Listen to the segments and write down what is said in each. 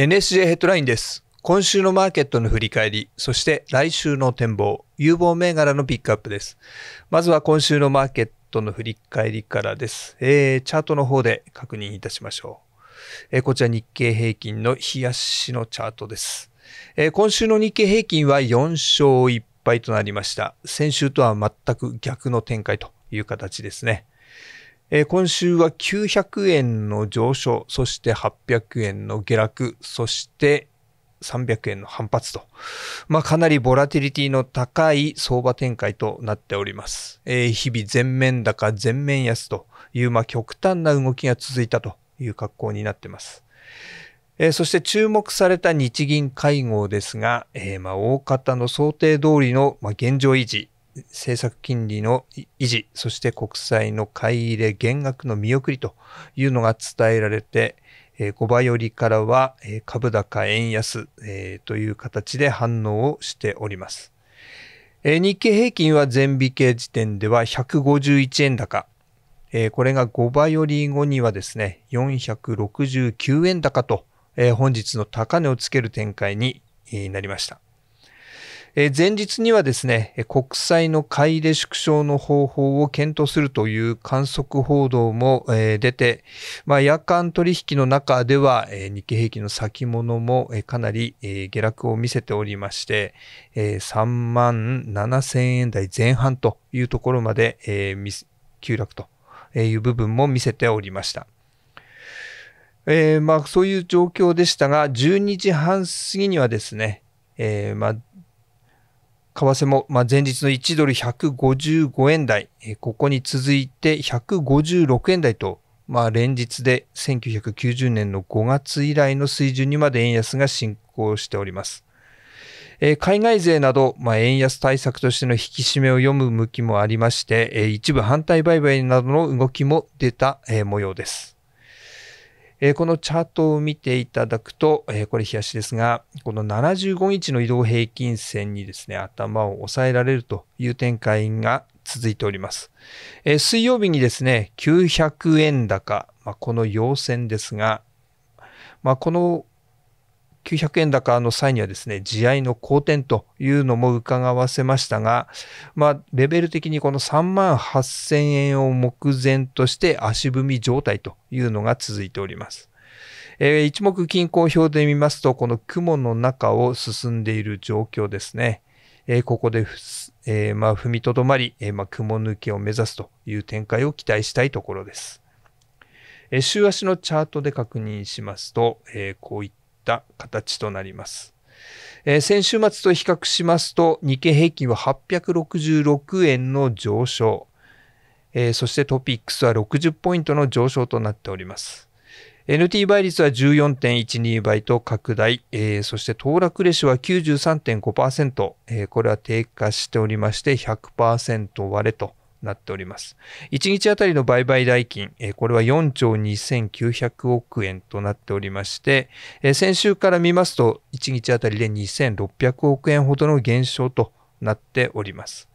NSJ ヘッドラインです。今週のマーケットの振り返り、そして来週の展望、有望銘柄のピックアップです。まずは今週のマーケットの振り返りからです。えー、チャートの方で確認いたしましょう。えー、こちら日経平均の冷やしのチャートです。えー、今週の日経平均は4勝1敗となりました。先週とは全く逆の展開という形ですね。えー、今週は900円の上昇、そして800円の下落、そして300円の反発と、まあ、かなりボラティリティの高い相場展開となっております。えー、日々全面高、全面安という、まあ、極端な動きが続いたという格好になっています。えー、そして注目された日銀会合ですが、えー、まあ、大方の想定通りの、まあ、現状維持、政策金利の維持、そして国債の買い入れ減額の見送りというのが伝えられて、えー、5倍よりからは、え株高円安、えー、という形で反応をしております。えー、日経平均は前日経時点では151円高。えー、これが5倍より後にはですね、469円高と、えー、本日の高値をつける展開になりました。前日にはですね、国債の買い入れ縮小の方法を検討するという観測報道も、出て、まあ、夜間取引の中では、日経平均の先物も、かなり、下落を見せておりまして、3万7000円台前半というところまで、急落という部分も見せておりました。えー、まあ、そういう状況でしたが、12時半過ぎにはですね、えー、まあ、為替も、まあ、前日の1ドル155円台、えここに続いて156円台と、まあ、連日で1990年の5月以来の水準にまで円安が進行しております。えー、海外税など、まあ、円安対策としての引き締めを読む向きもありまして、えー、一部反対売買などの動きも出た、えー、模様です。えー、このチャートを見ていただくと、えー、これ冷やしですが、この75日の移動平均線にですね、頭を抑えられるという展開が続いております。えー、水曜日にですね、900円高、まあ、この要線ですが、まあ、この900円高の際にはですね、地合いの好転というのも伺わせましたが、まあ、レベル的にこの3万8000円を目前として足踏み状態というのが続いております。えー、一目均衡表で見ますと、この雲の中を進んでいる状況ですね。えー、ここで、えー、まあ、踏みとどまり、えまあ、雲抜けを目指すという展開を期待したいところです。週足のチャートで確認しますと、えこういっした形となります。え先週末と比較しますと、日経平均は866円の上昇、えそしてトピックスは60ポイントの上昇となっております。NT 倍率は14.12倍と拡大、えそして騰落レシオは93.5%、えこれは低下しておりまして100%割れとなっております。1日あたりの売買代金、これは4兆2900億円となっておりまして、先週から見ますと、1日あたりで2600億円ほどの減少となっております。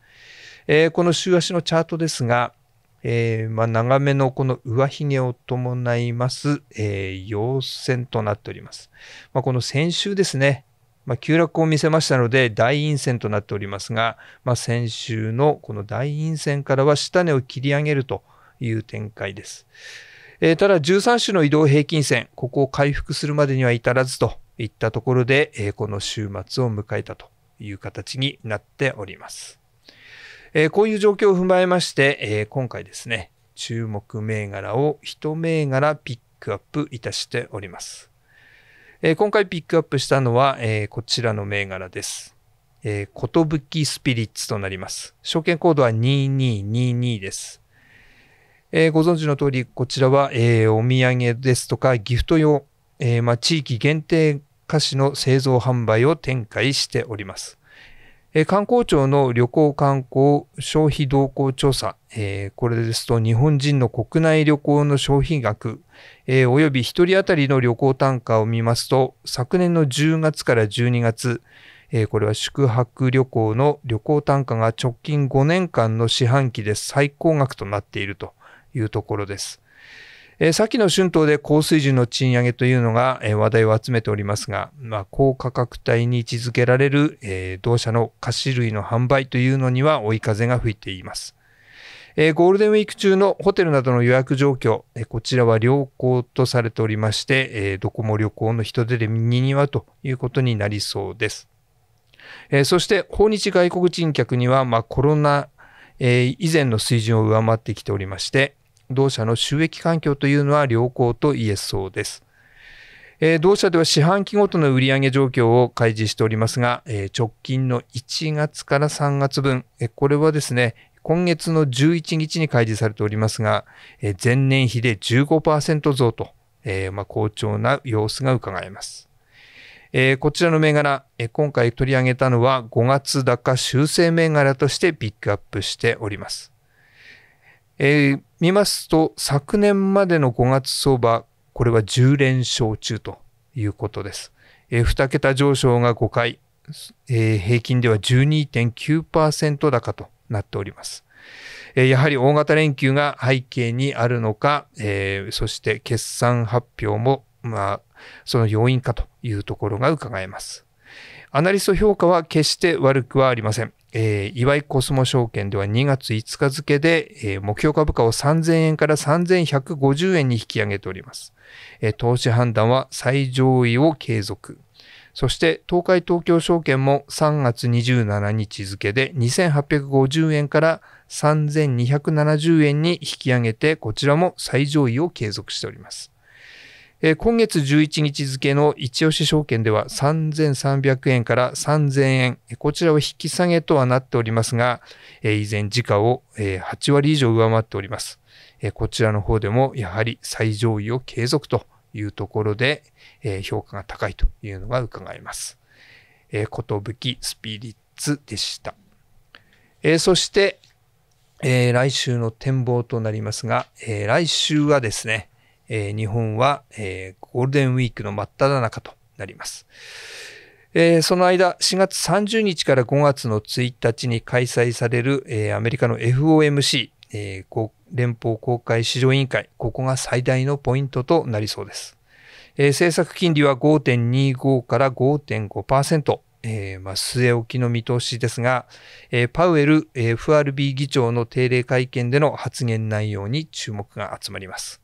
この週足のチャートですが、えー、まあ、長めのこの上髭を伴います、えー、陽線となっております。まあ、この先週ですね、まあ、急落を見せましたので大陰線となっておりますが、まあ、先週のこの大陰線からは下値を切り上げるという展開です。えー、ただ13種の移動平均線、ここを回復するまでには至らずといったところで、えー、この週末を迎えたという形になっております。えー、こういう状況を踏まえまして、え今回ですね、注目銘柄を一銘柄ピックアップいたしております。え今回ピックアップしたのは、えこちらの銘柄です。えぶきスピリッツとなります。証券コードは2222です。えー、ご存知の通り、こちらは、えー、お土産ですとかギフト用、えー、まあ、地域限定菓子の製造販売を展開しております。え観光庁の旅行観光消費動向調査、えこれですと日本人の国内旅行の消費額、えー、および1人当たりの旅行単価を見ますと、昨年の10月から12月、えこれは宿泊旅行の旅行単価が直近5年間の四半期で最高額となっているというところです。えー、先の春闘で高水準の賃上げというのが、えー、話題を集めておりますが、まあ、高価格帯に位置づけられる、えー、同社の菓子類の販売というのには追い風が吹いています。えー、ゴールデンウィーク中のホテルなどの予約状況、えー、こちらは良好とされておりまして、えー、どこも旅行の人手でにぎわうということになりそうです。えー、そして、訪日外国人客には、まあ、コロナ、えー、以前の水準を上回ってきておりまして、同社の収益環境というのは良好と言えそうです。えー、同社では四半期ごとの売上状況を開示しておりますが、えー、直近の1月から3月分、えー、これはですね、今月の11日に開示されておりますが、え前年比で15%増と、えまあ、好調な様子が伺えます。えこちらの銘柄、え今回取り上げたのは5月高修正銘柄としてピックアップしております。えー、見ますと、昨年までの5月相場、これは10連勝中ということです。えー、2桁上昇が5回、えー、平均では12.9%高となっております。やはり大型連休が背景にあるのか、えそして決算発表も、まあ、その要因かというところが伺えます。アナリスト評価は決して悪くはありません。えー、岩井コスモ証券では2月5日付で、えー、目標株価を3000円から3150円に引き上げております。えー、投資判断は最上位を継続。そして東海東京証券も3月27日付で2850円から3270円に引き上げてこちらも最上位を継続しております。えー、今月11日付の一押し証券では3300円から3000円、こちらを引き下げとはなっておりますが、えー、以前時価を、えー、8割以上上回っております。えこちらの方でもやはり最上位を継続というところで、え評価が高いというのが伺えます。ぶきスピリッツでした。えそして、えー、来週の展望となりますが、えー、来週はですね、えー、日本は、えー、ゴールデンウィークの真っ只中となります。えー、その間、4月30日から5月の1日に開催される、えー、アメリカの FOMC、えー、連邦公開市場委員会、ここが最大のポイントとなりそうです。えー、政策金利は5.25から5.5%。えーまあ、据え置きの見通しですが、えー、パウエル FRB 議長の定例会見での発言内容に注目が集まります。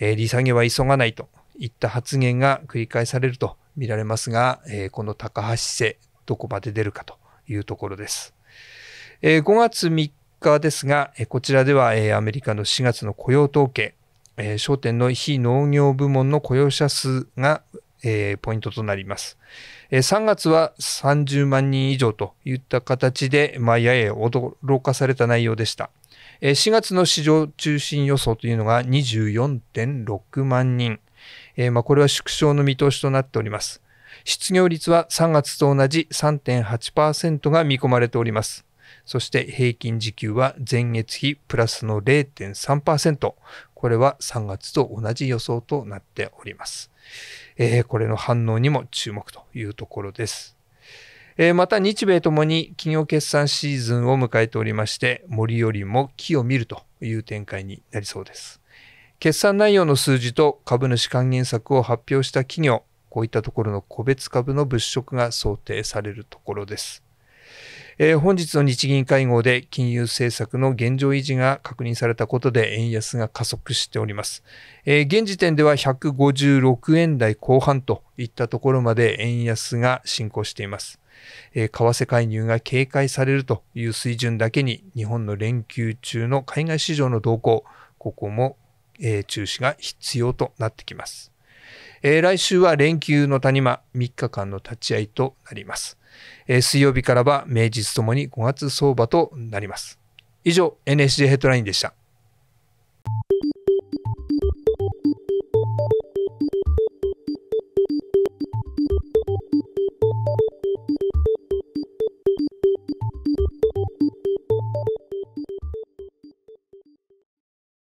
えー、利下げは急がないといった発言が繰り返されると見られますが、えー、この高橋姿勢、どこまで出るかというところです。えー、5月3日ですが、えこちらでは、えアメリカの4月の雇用統計、え商店の非農業部門の雇用者数が、えポイントとなります。え3月は30万人以上といった形で、まあ、やや驚かされた内容でした。4月の市場中心予想というのが24.6万人。えー、まあ、これは縮小の見通しとなっております。失業率は3月と同じ3.8%が見込まれております。そして平均時給は前月比プラスの0.3%。これは3月と同じ予想となっております。えー、これの反応にも注目というところです。えー、また日米ともに企業決算シーズンを迎えておりまして、森よりも木を見るという展開になりそうです。決算内容の数字と株主還元策を発表した企業、こういったところの個別株の物色が想定されるところです。えー、本日の日銀会合で金融政策の現状維持が確認されたことで円安が加速しております。えー、現時点では156円台後半といったところまで円安が進行しています。えー、為替介入が警戒されるという水準だけに、日本の連休中の海外市場の動向、ここも、えー、注視が必要となってきます。えー、来週は連休の谷間、3日間の立ち会いとなります。えー、水曜日からは、名実ともに5月相場となります。以上、NSJ ヘッドラインでした。